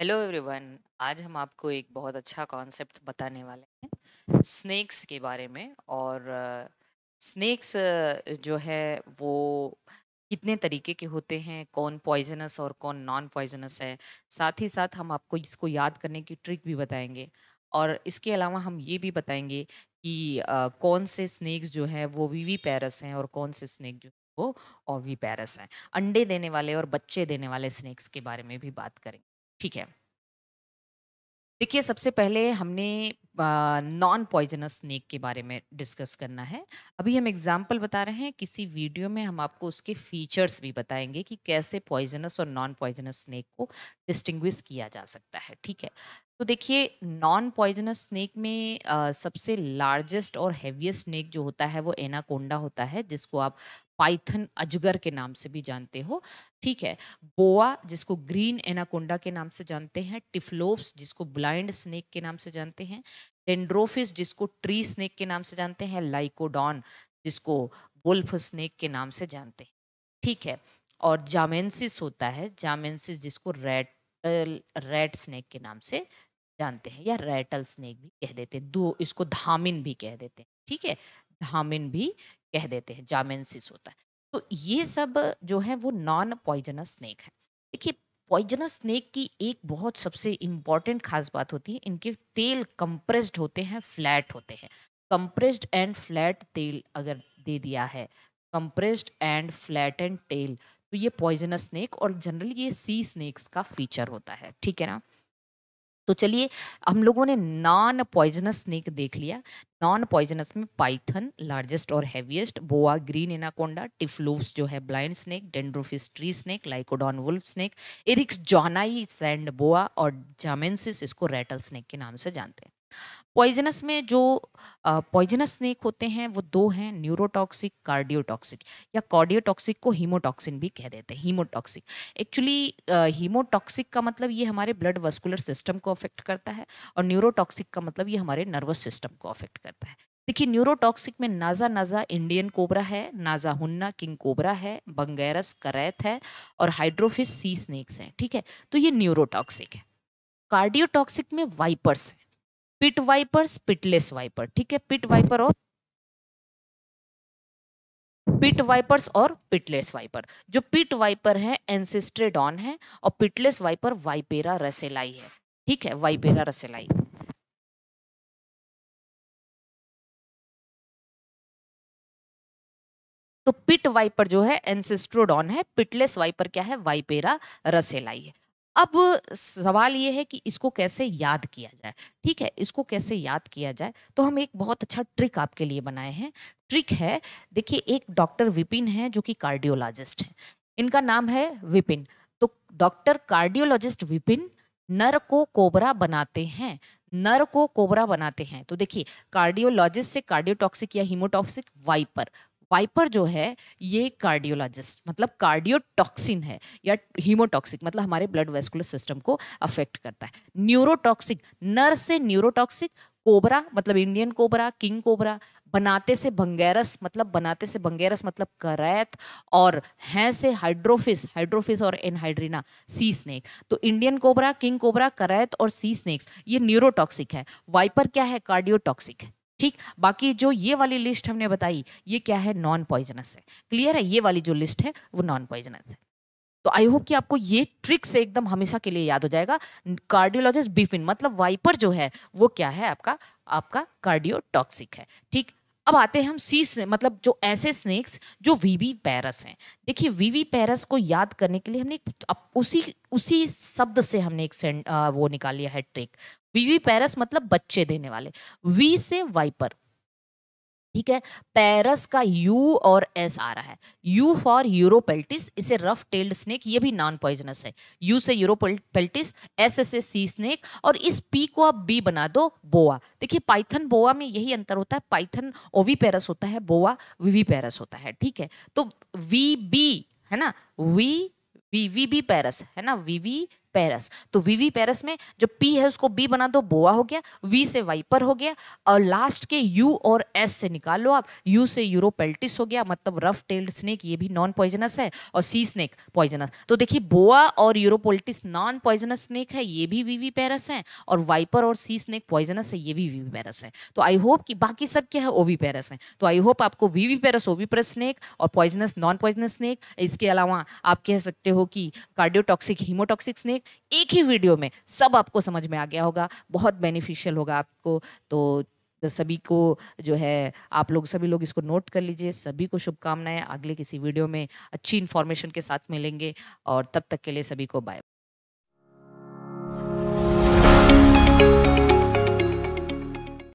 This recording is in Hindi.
हेलो एवरीवन आज हम आपको एक बहुत अच्छा कॉन्सेप्ट बताने वाले हैं स्नेक्स के बारे में और स्नेक्स जो है वो कितने तरीके के होते हैं कौन पॉइजनस और कौन नॉन पॉइजनस है साथ ही साथ हम आपको इसको याद करने की ट्रिक भी बताएंगे और इसके अलावा हम ये भी बताएंगे कि कौन से स्नेक्स जो हैं वो वीवी पैरस हैं और कौन से स्नेक जो वो ओवी पैरस हैं अंडे देने वाले और बच्चे देने वाले स्नेक्स के बारे में भी बात करेंगे ठीक है देखिए सबसे पहले हमने नॉन पॉइजनस स्नेक के बारे में डिस्कस करना है अभी हम एग्जाम्पल बता रहे हैं किसी वीडियो में हम आपको उसके फीचर्स भी बताएंगे कि कैसे पॉइजनस और नॉन पॉइजनस स्नेक को डिस्टिंग्विश किया जा सकता है ठीक है तो देखिए नॉन पॉइजनस स्नेक में आ, सबसे लार्जेस्ट और हैवीएस्ट स्नेक जो होता है वो एनाकोंडा होता है जिसको आप पाइथन अजगर के नाम से भी जानते हो ठीक है बोआ जिसको ग्रीन एनाकोंडा के नाम से जानते हैं टिफ्लोप्स जिसको ब्लाइंड स्नेक के नाम से जानते हैं डेंड्रोफिस जिसको ट्री स्नेक के नाम से जानते हैं लाइकोडॉन जिसको वुल्फ स्नेक के नाम से जानते हैं ठीक है और जामेंसिस होता है जामेंसिस जिसको रेड रेड स्नेक के नाम से जानते हैं या रैटल स्नेक भी कह देते हैं दो इसको धामिन भी कह देते हैं ठीक है धामिन भी कह देते हैं जामेंसिस होता है तो ये सब जो है वो नॉन पॉइजनस स्नेक है देखिए पॉइजनस स्नेक की एक बहुत सबसे इम्पॉर्टेंट खास बात होती है इनके तेल कंप्रेस्ड होते हैं फ्लैट होते हैं कंप्रेस्ड एंड फ्लैट तेल अगर दे दिया है compressed and flat and tail तो ये पॉइजनस स्नेक और जनरली ये सी स्नेक्स का फीचर होता है ठीक है ना तो चलिए हम लोगों ने नॉन पॉइजनस स्नेक देख लिया नॉन पॉइजनस में पाइथन लार्जेस्ट और heaviest boa green anaconda typhlops जो है blind snake dendrophis tree snake lycodon wolf snake eryx johnii sand boa और जामेंसिस इसको रेटल स्नेक के नाम से जानते हैं पॉइजनस में जो पॉइजनस स्नेक होते हैं वो दो हैं न्यूरोटॉक्सिक कार्डियोटॉक्सिक या कार्डियोटॉक्सिक को हीमोटॉक्सिन भी कह देते हैं हीमोटॉक्सिक एक्चुअली हीमोटॉक्सिक का मतलब ये हमारे ब्लड वस्कुलर सिस्टम को अफेक्ट करता है और न्यूरोटॉक्सिक का मतलब ये हमारे नर्वस सिस्टम को अफेक्ट करता है देखिए न्यूरोटॉक्सिक में नाजा नाजा इंडियन कोबरा है नाजा हुन्ना किंग कोबरा है बंगैरस करैत है और हाइड्रोफिस सी स्नेक्स हैं ठीक है तो ये न्यूरोटॉक्सिक है कार्डियोटॉक्सिक में वाइपर्स है पिट वाइपर पिटलेस वाइपर ठीक है पिट वाइपर और पिट वाइपर्स और पिटलेस वाइपर जो पिट वाइपर है एनसेस्ट्रेडॉन है और पिटलेस वाइपर वाइपेरा रसेलाई है ठीक है वाइपेरा रसेलाई तो पिट वाइपर जो है एनसिस्ट्रोडॉन है पिटलेस वाइपर क्या है वाइपेरा रसेलाई है अब सवाल ये है कि इसको कैसे याद किया जाए ठीक है इसको कैसे याद किया जाए तो हम एक बहुत अच्छा ट्रिक आपके लिए बनाए हैं ट्रिक है देखिए एक डॉक्टर विपिन है जो कि कार्डियोलॉजिस्ट हैं इनका नाम है विपिन तो डॉक्टर कार्डियोलॉजिस्ट विपिन नर को कोबरा बनाते हैं नर को कोबरा बनाते हैं तो देखिए कार्डियोलॉजिस्ट से कार्डियोटॉक्सिक या हीमोटॉक्सिक वाइपर वाइपर जो है ये कार्डियोलॉजिस्ट मतलब कार्डियोटॉक्सिन है या हीमोटॉक्सिक मतलब हमारे ब्लड वेस्कुलर सिस्टम को अफेक्ट करता है न्यूरोटॉक्सिक नर से न्यूरोटॉक्सिक कोबरा मतलब इंडियन कोबरा किंग कोबरा बनाते से भंगेरस मतलब बनाते से भंगेरस मतलब करैत और हैं से हाइड्रोफिस हाइड्रोफिस और एनहाइड्रीना सी स्नेक तो Indian cobra king cobra krait और सी स्नेक्स ये न्यूरोटॉक्सिक है वाइपर क्या है कार्डियोटॉक्सिक है ठीक बाकी जो ये वाली लिस्ट हमने बताई ये क्या है नॉन पॉइजनस है क्लियर है ये वाली जो लिस्ट है वो नॉन पॉइजनस है तो आई होप कि आपको ये ट्रिक से एकदम हमेशा के लिए याद हो जाएगा कार्डियोलॉजिस्ट बीफिन मतलब वाइपर जो है वो क्या है आपका आपका कार्डियोटॉक्सिक है ठीक अब आते हैं हम सी स्ने मतलब जो ऐसे स्नेक्स जो वीवी पैरस हैं देखिए वीवी पैरस को याद करने के लिए हमने उसी उसी शब्द से हमने एक आ, वो निकाल लिया है ट्रिक वीवी पैरस मतलब बच्चे देने वाले वी से वाइपर ठीक है पैरस का यू और एस आ रहा है यू फॉर यूरोपेल्टिस इसे रफ टेल्ड स्नेक ये भी नॉन पॉइजनस है यू से uropeltis S S A C snake और इस पी को आप बी बना दो बोआ देखिए पाइथन बोआ में यही अंतर होता है पाइथन ओवी पैरस होता है बोआ वीवी पैरस होता है ठीक है तो वी बी है ना V viviparous है ना वी वी पेरस तो वी वी पेरस में जो पी है उसको बी बना दो बोआ हो गया वी से वाइपर हो गया और लास्ट के यू और एस से निकाल लो आप यू से यूरोपेल्टिस हो गया मतलब रफ टेल्ड स्नेक ये भी नॉन पॉइजनस है और सी स्नेक पॉइजनस तो देखिए बोआ और यूरोपोल्टिस नॉन पॉइजनस स्नेक है ये भी वीवी पेरस है और वाइपर और सी स्नेक पॉइजनस है ये भी वीवी पेरस है तो आई होप कि बाकी सब क्या है ओवी पेरस है तो आई होप आपको viviparous oviparous snake और पॉइजनस नॉन पॉइजनस स्नेक इसके अलावा आप कह सकते हो कि कार्डियोटॉक्सिक हीमोटॉक्सिक स्नेक एक ही वीडियो में सब आपको समझ में आ गया होगा बहुत बेनिफिशियल होगा आपको तो सभी को जो है आप लोग सभी लोग इसको नोट कर लीजिए सभी को शुभकामनाएं अगले किसी वीडियो में अच्छी इन्फॉर्मेशन के साथ मिलेंगे और तब तक के लिए सभी को बाय